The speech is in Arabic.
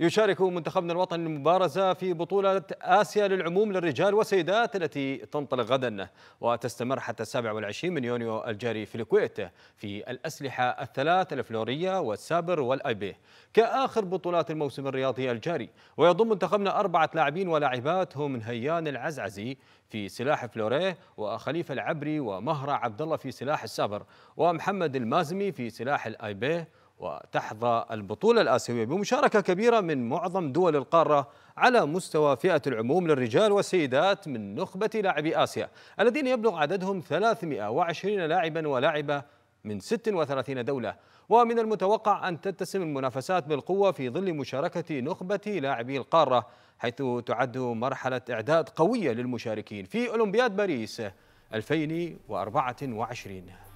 يشارك منتخبنا الوطني المبارزة في بطولة آسيا للعموم للرجال والسيدات التي تنطلق غدا وتستمر حتى 27 من يونيو الجاري في الكويت في الأسلحة الثلاث الفلورية والسابر والأيبي كآخر بطولات الموسم الرياضي الجاري ويضم منتخبنا أربعة لاعبين ولاعبات هم هيان العزعزي في سلاح فلوريه وخليفة العبري ومهرة عبد الله في سلاح السابر ومحمد المازمي في سلاح الأيبي وتحظى البطولة الآسيوية بمشاركة كبيرة من معظم دول القارة على مستوى فئة العموم للرجال والسيدات من نخبة لاعبي آسيا الذين يبلغ عددهم 320 لاعبا ولاعبة من 36 دولة ومن المتوقع أن تتسم المنافسات بالقوة في ظل مشاركة نخبة لاعبي القارة حيث تعد مرحلة إعداد قوية للمشاركين في أولمبياد باريس 2024